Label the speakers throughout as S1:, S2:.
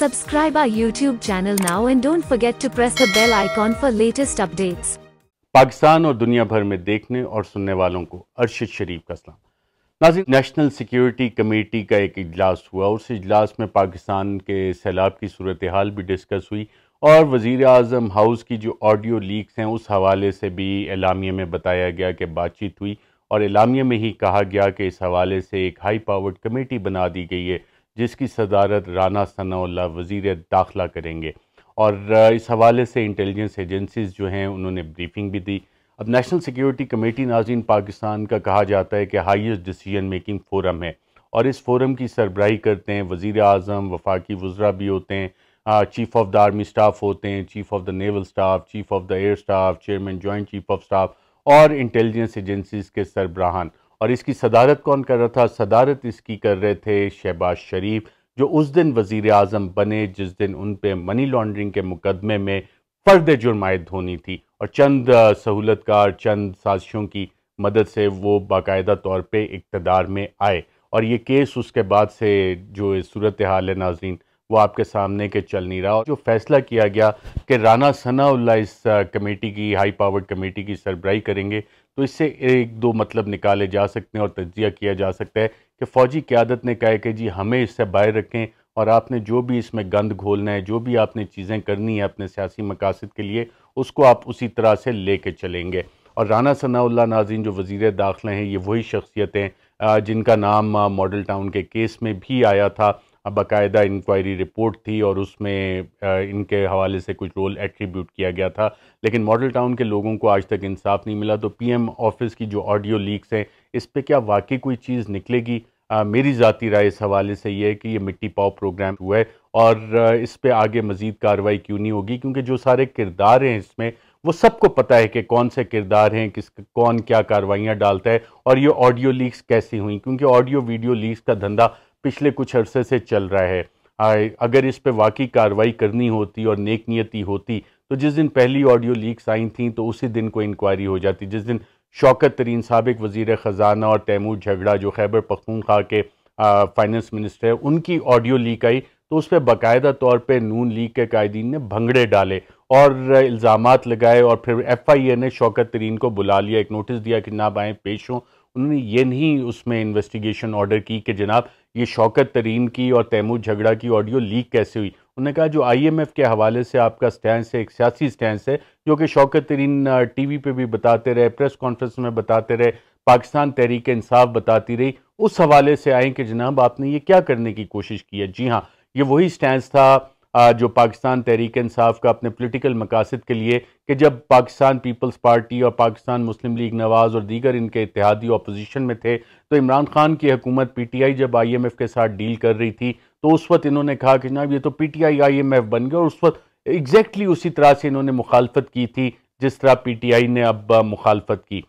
S1: Subscribe our YouTube channel now and don't forget to press the bell icon for latest updates. Pakistan और दुनिया भर में देखने और सुनने वालों को अरशद शरीफ का सलाम नाजिन नेशनल सिक्योरिटी कमेटी का एक इजलास हुआ उस इजलास में पाकिस्तान के सैलाब की सूरत हाल भी डिस्कस हुई और वज़ी अजम हाउस की जो ऑडियो लीक्स हैं उस हवाले से भी एलामिया में बताया गया कि बातचीत हुई और एलामिया में ही कहा गया कि इस हवाले से एक हाई पावर्ड कमेटी बना दी गई है जिसकी सदारत राना सनाउल्ला वज़ी दाखिला करेंगे और इस हवाले से इंटेलिजेंस एजेंसीज़ जो हैं उन्होंने ब्रीफिंग भी दी अब नेशनल सिक्योरिटी कमेटी नाजीन पाकिस्तान का कहा जाता है कि हाइस्ट डिसीजन मेकिंग फोरम है और इस फोरम की सरबराही करते हैं वज़ी अजम वफाकी वज्रा भी होते हैं chief of the army staff होते हैं chief of the naval staff chief of the air staff chairman joint chief of staff और इंटेलिजेंस एजेंसीज़ के सरबराहान और इसकी सदारत कौन कर रहा था सदारत इसकी कर रहे थे शहबाज शरीफ जो उस दिन वजीर अजम बने जिस दिन उन पर मनी लॉन्ड्रिंग के मुकदमे में फ़र्द जुर्मायद होनी थी और चंद सहूलतकार चंद साजिशों की मदद से वो बाकायदा तौर पर इकतदार में आए और ये केस उसके बाद से जो सूरत हाल है नाजरीन वो आपके सामने के चल नहीं रहा जो फैसला किया गया कि राना सनाउल्ला इस कमेटी की हाई पावर्ड कमेटी की सरबराही करेंगे तो इससे एक दो मतलब निकाले जा सकते हैं और तजिया किया जा सकता है कि फ़ौजी क्यादत ने कहा कि जी हमें इससे बाहर रखें और आपने जो भी इसमें गंद घोलना है जो भी आपने चीज़ें करनी है अपने सियासी मकासद के लिए उसको आप उसी तरह से ले कर चलेंगे और राना सनाउल्ला नाजीन जो वज़ी दाखिले हैं ये वही शख्सियत हैं जिनका नाम मॉडल टाउन के केस में भी आया था बाकायदा इंक्वायरी रिपोर्ट थी और उसमें इनके हवाले से कुछ रोल एट्रीब्यूट किया गया था लेकिन मॉडल टाउन के लोगों को आज तक इंसाफ नहीं मिला तो पीएम ऑफिस की जो ऑडियो लीक्स हैं इस पर क्या वाकई कोई चीज़ निकलेगी आ, मेरी ज़ाती राय इस हवाले से ये है कि ये मिट्टी पाव प्रोग्राम हुआ है और इस पर आगे मज़ीद कार्रवाई क्यों नहीं होगी क्योंकि जो सारे किरदार हैं इसमें वो सबको पता है कि कौन से किरदार हैं किस कौन क्या कार्रवाइयाँ डालता है और ये ऑडियो लीक्स कैसी हुई क्योंकि ऑडियो वीडियो लीक्स का धंधा पिछले कुछ अरसे से चल रहा है अगर इस पर वाकई कार्रवाई करनी होती और नेक नियति होती तो जिस दिन पहली ऑडियो लीक्स आई थी तो उसी दिन कोई इंक्वायरी हो जाती जिस दिन शौकत तरीन सबक वजीर ख़जाना और तैमूर झगड़ा जो खैबर पख्तूनख्वा के फाइनेंस मिनिस्टर है उनकी ऑडियो लीक आई तो उस पर बाकायदा तौर पर नून लीग के कायदीन ने भंगड़े डाले और इल्ज़ाम लगाए और फिर एफ़ आई ए ने शौकत तरीन को बुला लिया एक नोटिस दिया कि ना आए पेश हों उन्होंने ये नहीं उसमें इन्वेस्टिगेशन ऑर्डर की कि जनाब ये शौकत तरीन की और तैमूर झगड़ा की ऑडियो लीक कैसे हुई उन्होंने कहा जो आईएमएफ के हवाले से आपका स्टैंड है एक सियासी स्टैंड है जो कि शौकत तरीन टीवी पे भी बताते रहे प्रेस कॉन्फ्रेंस में बताते रहे पाकिस्तान तहरीक इंसाफ बताती रही उस हवाले से आए कि जनाब आपने ये क्या करने की कोशिश की है जी हाँ ये वही स्टैंड था जो पाकिस्तान तहरीक इंसाफ का अपने पोलिटिकल मकासद के लिए कि जब पाकिस्तान पीपल्स पार्टी और पाकिस्तान मुस्लिम लीग नवाज़ और दीगर इनके इतिहादी अपोजिशन में थे तो इमरान खान की हुकूमत पी टी आई जब आई एम एफ़ के साथ डील कर रही थी तो उस वक्त इन्होंने कहा कि जनाब ये तो P T I I M F बन गया और उस वक्त एग्जैक्टली उसी तरह से इन्होंने मुखालफत की थी जिस तरह पी टी आई ने अब मुखालफत की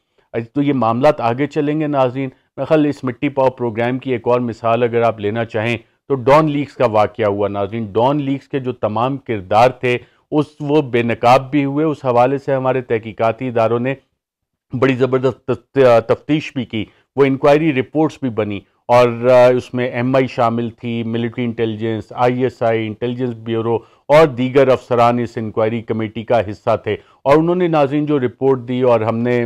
S1: तो ये मामला आगे चलेंगे नाजीन मैं ख्याल इस मिट्टी पाव प्रोग्राम की एक और मिसाल अगर आप लेना चाहें तो डॉन लीक्स का वाक़ हुआ नाजरीन डॉन लीक्स के जो तमाम किरदार थे उस वो बेनकाब भी हुए उस हवाले से हमारे तहकीकती इदारों ने बड़ी ज़बरदस्त तफ्तीश भी की वो इंक्वायरी रिपोर्ट्स भी बनी और उसमें एम आई शामिल थी military intelligence I S I intelligence bureau और दीगर अफसरान इस इंक्वायरी कमेटी का हिस्सा थे और उन्होंने नाजीन जो रिपोर्ट दी और हमने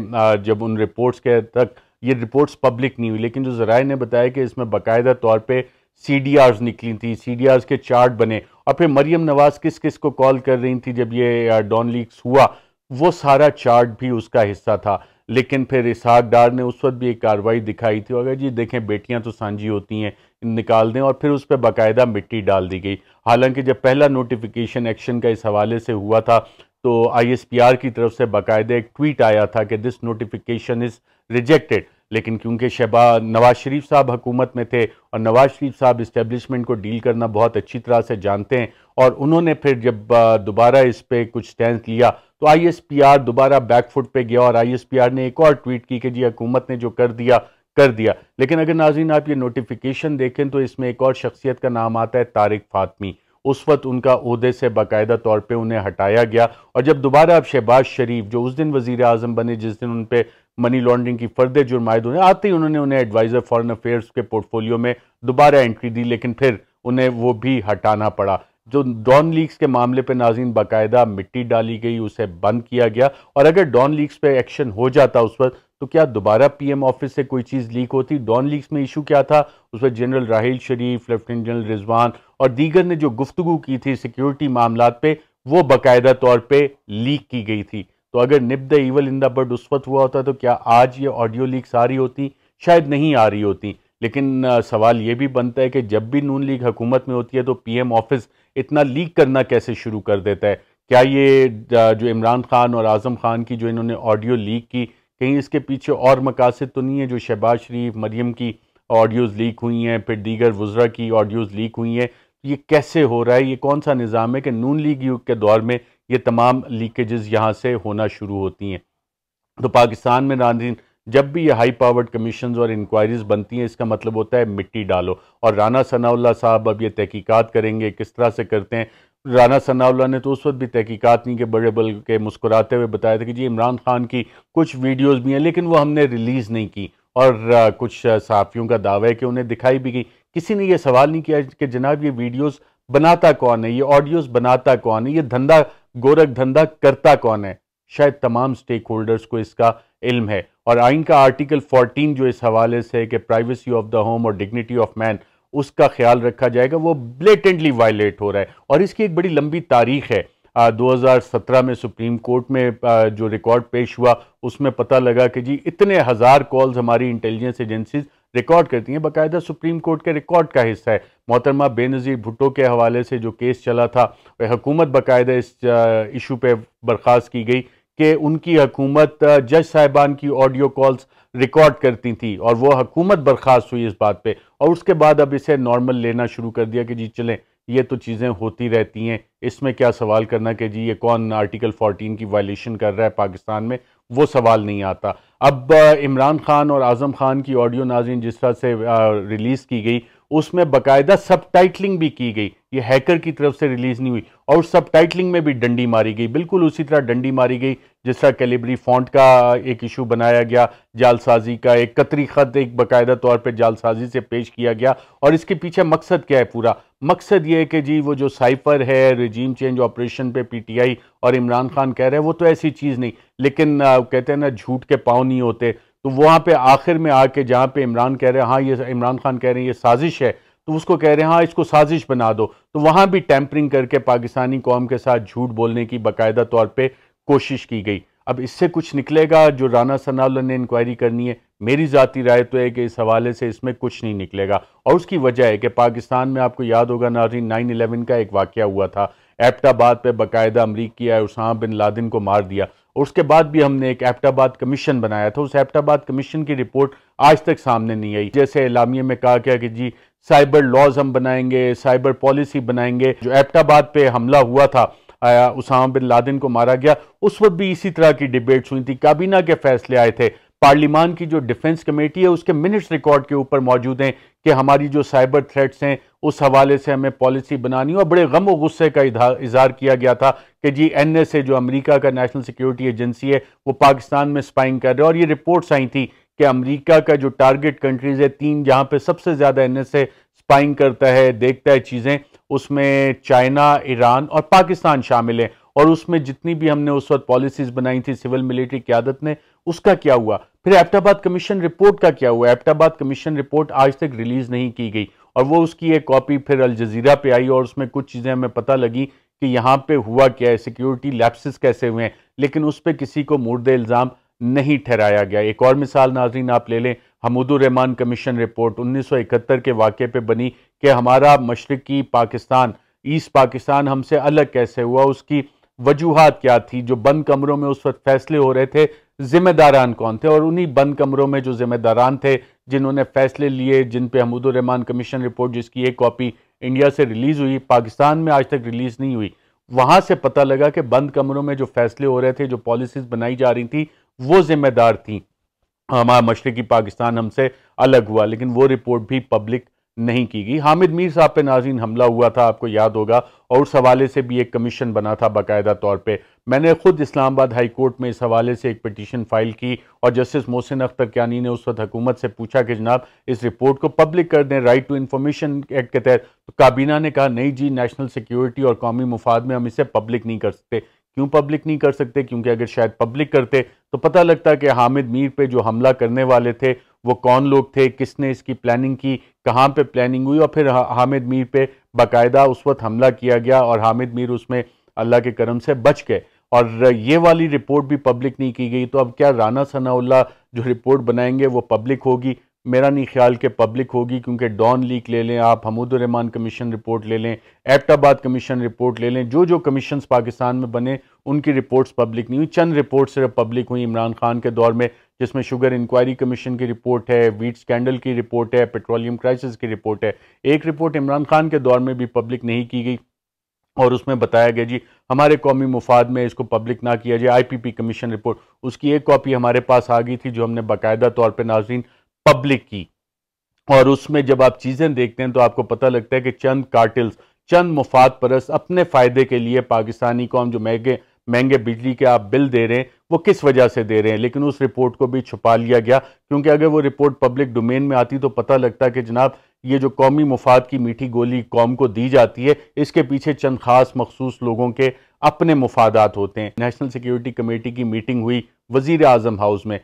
S1: जब उन रिपोर्ट्स के तक ये रिपोर्ट्स पब्लिक नहीं हुई लेकिन जो ज़राए ने बताया कि इसमें बाकायदा तौर पर सी निकली थी सी के चार्ट बने और फिर मरियम नवाज़ किस किस को कॉल कर रही थी जब ये डॉन लीक्स हुआ वो सारा चार्ट भी उसका हिस्सा था लेकिन फिर इसहाक डार ने उस वक्त भी एक कार्रवाई दिखाई थी अगर जी देखें बेटियां तो सांझी होती हैं निकाल दें और फिर उस पर बाकायदा मिट्टी डाल दी गई हालांकि जब पहला नोटिफिकेशन एक्शन का इस हवाले से हुआ था तो आईएसपीआर की तरफ से बाकायदा एक ट्वीट आया था कि दिस नोटिफिकेशन इज़ रिजेक्टेड लेकिन क्योंकि शहबाज नवाज शरीफ साहब हुकूमत में थे और नवाज शरीफ साहब इस्टेबलिशमेंट को डील करना बहुत अच्छी तरह से जानते हैं और उन्होंने फिर जब दोबारा इस पर कुछ स्टैंड लिया तो आई एस पी आर दोबारा बैकफुट पे गया और आई एस पी आर ने एक और ट्वीट की कि जी हकूमत ने जो कर दिया कर दिया लेकिन अगर नाजीन आप ये नोटिफिकेशन देखें तो इसमें एक और शख्सियत का नाम आता है तारिक फातमी उस वक्त उनका अहदे से बाकायदा तौर पर उन्हें हटाया गया और जब दोबारा अब शहबाज शरीफ जो उस दिन वजीर अजम बने जिस दिन उन पर मनी लॉन्ड्रिंग की फर्दे जुर्माद उन्हें आते ही उन्होंने उन्हें एडवाइज़र फॉरन अफेयर्स के पोर्टफोलियो में दोबारा एंट्री दी लेकिन फिर उन्हें वो भी हटाना पड़ा जो डॉन लीक्स के मामले पे नाजीन बाकायदा मिट्टी डाली गई उसे बंद किया गया और अगर डॉन लीक्स पे एक्शन हो जाता उस वक्त तो क्या दोबारा पीएम ऑफिस से कोई चीज़ लीक होती डॉन लीक्स में इशू क्या था उस पर general Raheel Sharif lieutenant general Rizwan और दीगर ने जो गुफ्तु की थी सिक्योरिटी मामला पे वो बाकायदा तौर पर लीक की गई थी तो अगर nip the evil in the bud उस वक्त हुआ होता तो क्या आज ये ऑडियो लीक्स आ रही होती शायद नहीं आ रही होती लेकिन सवाल ये भी बनता है कि जब भी नून लीग हुकूमत में होती है तो पीएम ऑफिस इतना लीक करना कैसे शुरू कर देता है क्या ये जो इमरान खान और आज़म खान की जो इन्होंने ऑडियो लीक की कहीं इसके पीछे और मकासद तो नहीं है जो शहबाज शरीफ मरीम की ऑडियोज़ लीक हुई हैं फिर दीगर वज्रा की ऑडियोज़ लीक हुई हैं ये कैसे हो रहा है ये कौन सा निज़ाम है कि नून लीग युग के दौर में ये तमाम लीकेजेस यहाँ से होना शुरू होती हैं तो पाकिस्तान में नाजीन जब भी ये हाई पावर्ड कमीशन और इंक्वायरीज़ बनती हैं इसका मतलब होता है मिट्टी डालो और राना सनाउल्ला साहब अब ये तहकीकत करेंगे किस तरह से करते हैं राना सनाउल्ला ने तो उस वक्त भी तहकीकात नहीं के बड़े बल के मुस्कुराते हुए बताया था कि जी इमरान खान की कुछ वीडियोज़ भी हैं लेकिन वो हमने रिलीज़ नहीं की और कुछ सहाफ़ियों का दावा है कि उन्हें दिखाई भी गई किसी ने ये सवाल नहीं किया कि जनाब ये वीडियोस बनाता कौन है ये ऑडियोज बनाता कौन है ये धंधा गोरख धंधा करता कौन है शायद तमाम स्टेक होल्डर्स को इसका इल्म है और आइन का आर्टिकल 14 जो इस हवाले से है कि प्राइवेसी ऑफ द होम और डिग्निटी ऑफ मैन उसका ख्याल रखा जाएगा वो ब्लेटेंटली वायलेट हो रहा है और इसकी एक बड़ी लंबी तारीख है दो में सुप्रीम कोर्ट में जो रिकॉर्ड पेश हुआ उसमें पता लगा कि जी इतने हज़ार कॉल्स हमारी इंटेलिजेंस एजेंसीज रिकॉर्ड करती हैं बाकायदा सुप्रीम कोर्ट के रिकॉर्ड का हिस्सा है मोहतरमा बेनज़ीर भुट्टो के हवाले से जो केस चला था वह हकूमत बाकायदा इस इशू पर बर्खास्त की गई कि उनकी हकूमत जज साहिबान की ऑडियो कॉल्स रिकॉर्ड करती थी और वह हकूमत बर्खास्त हुई इस बात पर और उसके बाद अब इसे नॉर्मल लेना शुरू कर दिया कि जी चलें ये तो चीज़ें होती रहती हैं इसमें क्या सवाल करना कि जी ये कौन आर्टिकल 14 की वायलेशन कर रहा है पाकिस्तान में वो सवाल नहीं आता अब इमरान खान और आज़म खान की ऑडियो नाजिन जिस तरह से रिलीज़ की गई उसमें बाकायदा सब टाइटलिंग भी की गई ये हैकर की तरफ से रिलीज नहीं हुई और सब टाइटलिंग में भी डंडी मारी गई बिल्कुल उसी तरह डंडी मारी गई जिस तरह कैलिबरी फॉन्ट का एक इशू बनाया गया जालसाजी का एक कतरी खत एक बाकायदा तौर पर जालसाजी से पेश किया गया और इसके पीछे मकसद क्या है पूरा मकसद ये है कि जी वो जो साइफर है रिजीम चेंज ऑपरेशन पे पीटीआई और इमरान खान कह रहे हैं वो तो ऐसी चीज़ नहीं लेकिन आ, कहते हैं ना झूठ के पाँव नहीं होते तो वहाँ पे आखिर में आके जहाँ पे इमरान कह रहे हैं हाँ ये इमरान खान कह रहे हैं ये साजिश है तो उसको कह रहे हैं हाँ इसको साजिश बना दो तो वहाँ भी टैंपरिंग करके पाकिस्तानी कौम के साथ झूठ बोलने की बाकायदा तौर पर कोशिश की गई अब इससे कुछ निकलेगा जो राना सनाउल्ला ने इंक्वायरी करनी है मेरी ज़ाती राय तो है कि इस हवाले से इसमें कुछ नहीं निकलेगा और उसकी वजह है कि पाकिस्तान में आपको याद होगा नाजरीन नाइन इलेवन का एक वाक़ हुआ था एप्टाबाद पे बाकायदा अमरीकी आए उसामा बिन लादिन को मार दिया और उसके बाद भी हमने एक एप्टाबाद कमीशन बनाया था उस एप्टाबाद कमीशन की रिपोर्ट आज तक सामने नहीं आई जैसे इलामिया में कहा गया कि जी साइबर लॉज हम बनाएंगे साइबर पॉलिसी बनाएंगे जो एपटाबाद पे हमला हुआ था आया उसामा बिन लादेन को मारा गया उस वक्त भी इसी तरह की डिबेट्स हुई थी काबीना के फैसले आए थे पार्लिमान की जो डिफेंस कमेटी है उसके मिनट्स रिकॉर्ड के ऊपर मौजूद हैं कि हमारी जो साइबर थ्रेट्स हैं उस हवाले से हमें पॉलिसी बनानी और बड़े गम व गुस्से का इजहार किया गया था कि जी एन एस ए जो अमेरिका का नेशनल सिक्योरिटी एजेंसी है वो पाकिस्तान में स्पाइंग कर रहे और ये रिपोर्ट्स आई थी कि अमेरिका का जो टारगेट कंट्रीज़ है तीन जहाँ पे सबसे ज़्यादा एन एस स्पाइंग करता है देखता है चीज़ें उसमें चाइना ईरान और पाकिस्तान शामिल है और उसमें जितनी भी हमने उस वक्त पॉलिसीज़ बनाई थी सिविल मिलिट्री क्यादत ने उसका क्या हुआ फिर एप्टाबाद कमीशन रिपोर्ट का क्या हुआ एप्टाबाद कमीशन रिपोर्ट आज तक रिलीज़ नहीं की गई और वो उसकी एक कॉपी फिर अल जजीरा पे आई और उसमें कुछ चीज़ें हमें पता लगी कि यहाँ पे हुआ क्या है सिक्योरिटी लैप्सिस कैसे हुए हैं लेकिन उस पर किसी को मुर्दे इल्ज़ाम नहीं ठहराया गया एक और मिसाल नाजरीन आप ले लें हमूदुररहमान कमीशन रिपोर्ट 1971 के वाक़े पे बनी कि हमारा मशरकी पाकिस्तान ईस्ट पाकिस्तान हमसे अलग कैसे हुआ उसकी वजूहत क्या थी जो बंद कमरों में उस वक्त फैसले हो रहे थे जिम्मेदारान कौन थे और उन्हीं बंद कमरों में जो जिम्मेदारान थे जिन्होंने फैसले लिए जिन पे हमूदुररहमान कमीशन रिपोर्ट जिसकी एक कॉपी इंडिया से रिलीज़ हुई पाकिस्तान में आज तक रिलीज़ नहीं हुई वहाँ से पता लगा कि बंद कमरों में जो फैसले हो रहे थे जो पॉलिसीज़ बनाई जा रही थी वो जिम्मेदार थी हमारा मशरक़ी पाकिस्तान हमसे अलग हुआ लेकिन वो रिपोर्ट भी पब्लिक नहीं की गई हामिद मीर साहब पे नाजीन हमला हुआ था आपको याद होगा और उस हवाले से भी एक कमीशन बना था बाकायदा तौर पे मैंने खुद इस्लामाबाद हाई कोर्ट में इस हवाले से एक पटिशन फाइल की और जस्टिस मोहसिन अख्तर क्यानी ने उस वक्त हुकूमत से पूछा कि जनाब इस रिपोर्ट को पब्लिक कर दें राइट टू इन्फॉर्मेशन एक्ट के तहत तो काबीना ने कहा नहीं जी नेशनल सिक्योरिटी और कौमी मुफाद में हम इसे पब्लिक नहीं कर सकते क्यों पब्लिक नहीं कर सकते क्योंकि अगर शायद पब्लिक करते तो पता लगता कि हामिद मीर पे जो हमला करने वाले थे वो कौन लोग थे किसने इसकी प्लानिंग की कहाँ पे प्लानिंग हुई और फिर हामिद मीर पे बाकायदा उस वक्त हमला किया गया और हामिद मीर उसमें अल्लाह के करम से बच गए और ये वाली रिपोर्ट भी पब्लिक नहीं की गई तो अब क्या राना सनाउल्ला जो रिपोर्ट बनाएंगे वो पब्लिक होगी मेरा नहीं ख्याल कि पब्लिक होगी क्योंकि डॉन लीक ले लें आप हमूदुररहमान कमीशन रिपोर्ट ले लें एबटाबाद कमीशन रिपोर्ट ले लें जो जो कमीशन पाकिस्तान में बने उनकी रिपोर्ट्स पब्लिक नहीं हुई चंद रिपोर्ट सिर्फ पब्लिक हुई इमरान खान के दौर में जिसमें शुगर इंक्वायरी कमीशन की रिपोर्ट है वीट स्कैंडल की रिपोर्ट है पेट्रोलियम क्राइसिस की रिपोर्ट है एक रिपोर्ट इमरान खान के दौर में भी पब्लिक नहीं की गई और उसमें बताया गया जी हमारे कौमी मुफाद में इसको पब्लिक ना किया जाए आईपीपी कमीशन रिपोर्ट उसकी एक कॉपी हमारे पास आ गई थी जो हमने बाकायदा तौर पर नाजीन पब्लिक की और उसमें जब आप चीज़ें देखते हैं तो आपको पता लगता है कि चंद कार्टिल्स चंद मुफाद परस अपने फ़ायदे के लिए पाकिस्तानी कौम जो महंगे महंगे बिजली के आप बिल दे रहे हैं वो किस वजह से दे रहे हैं लेकिन उस रिपोर्ट को भी छुपा लिया गया क्योंकि अगर वो रिपोर्ट पब्लिक डोमेन में आती तो पता लगता कि जनाब ये जो कौमी मुफाद की मीठी गोली कौम को दी जाती है इसके पीछे चंद खास मखसूस लोगों के अपने मुफादात होते हैं नेशनल सिक्योरिटी कमेटी की मीटिंग हुई वजीर अजम हाउस में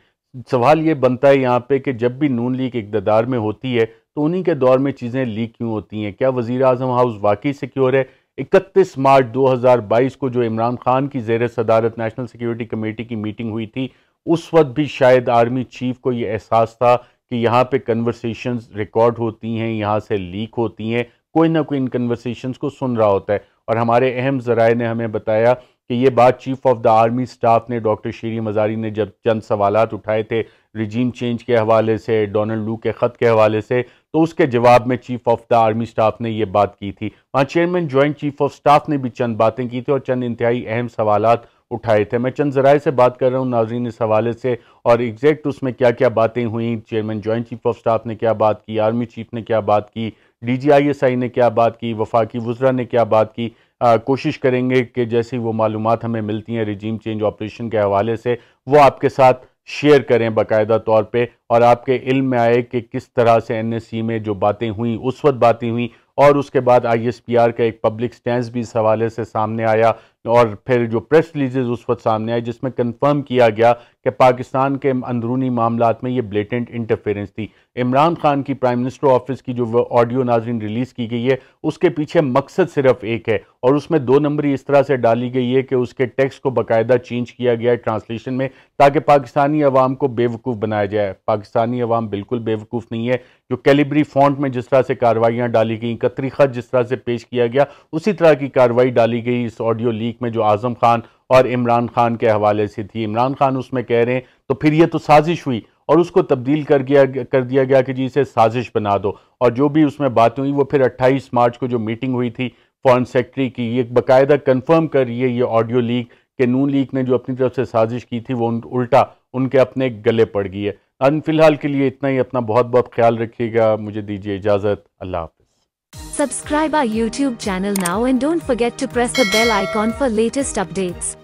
S1: सवाल ये बनता है यहाँ पे कि जब भी नून लीग इकतदार में होती है तो उन्हीं के दौर में चीज़ें लीक क्यों होती हैं क्या वज़ी अजम हाउस वाकई सिक्योर है इकतीस मार्च 2022 को जो इमरान खान की जेर सदारत नेशनल सिक्योरिटी कमेटी की मीटिंग हुई थी उस वक्त भी शायद आर्मी चीफ को ये एहसास था कि यहाँ पे कन्वर्सेशन रिकॉर्ड होती हैं यहाँ से लीक होती हैं कोई ना कोई इन कन्वर्सेशन को सुन रहा होता है और हमारे अहम जराए ने हमें बताया कि ये बात chief of the army staff ने डॉक्टर शीरी मजारी ने जब चंद सवाल उठाए थे रिजीम चेंज के हवाले से डोनल्ड लू के ख़त के हवाले से तो उसके जवाब में chief of the army staff ने यह बात की थी वहाँ chairman joint chief of staff ने भी चंद बातें की थी और चंद इंतहाई अहम सवाल उठाए थे मैं चंद ज़राए से बात कर रहा हूँ नाजरीन इस हवाले से और एग्जैक्ट उसमें क्या क्या बातें हुई chairman joint chief of staff ने क्या बात की आर्मी चीफ ने क्या बात की डी जी आई एस आई ने क्या बात की वफाकी वज्रा ने क्या बात की कोशिश करेंगे कि जैसी वो मालूम हमें मिलती हैं रिजीम चेंज ऑपरेशन के हवाले से वो आपके साथ शेयर करें बाकायदा तौर पे और आपके इल्म में आए कि किस तरह से एनएससी में जो बातें हुई उस वक्त बातें हुई और उसके बाद आईएसपीआर का एक पब्लिक स्टैंड भी इस हवाले से सामने आया और फिर जो प्रेस रिलीजेज उस वक्त सामने आई जिसमें कंफर्म किया गया कि पाकिस्तान के अंदरूनी मामला में ये ब्लेटेंट इंटरफेरेंस थी इमरान खान की प्राइम मिनिस्टर ऑफिस की जो ऑडियो नाजरीन रिलीज़ की गई है उसके पीछे मकसद सिर्फ एक है और उसमें दो नंबरी इस तरह से डाली गई है कि उसके टेक्स्ट को बाकायदा चेंज किया गया है ट्रांसलेशन में ताकि पाकिस्तानी अवाम को बेवकूफ़ बनाया जाए पाकिस्तानी अवाम बिल्कुल बेवकूफ़ नहीं है जो कैलिबरी फॉन्ट में जिस तरह से कार्रवाइयाँ डाली गई कतरी खत जिस तरह से पेश किया गया उसी तरह की कार्रवाई डाली गई इस ऑडियो लीक तहरीक में जो आज़म खान और इमरान खान के हवाले से थी इमरान खान उसमें कह रहे हैं तो फिर ये तो साजिश हुई और उसको तब्दील कर गया कर दिया गया कि जी इसे साजिश बना दो और जो भी उसमें बात हुई वो फिर 28 मार्च को जो मीटिंग हुई थी फॉरेन सेक्रेटरी की ये बाकायदा कन्फर्म कर रही है ये ऑडियो लीक के नून लीक ने जो अपनी तरफ से साजिश की थी वो उन, उल्टा उनके अपने गले पड़ गई है अन फिलहाल के लिए इतना ही अपना बहुत बहुत ख्याल रखिएगा मुझे दीजिए इजाज़त अल्लाह हाफ Subscribe our YouTube channel now and don't forget to press the bell icon for latest updates.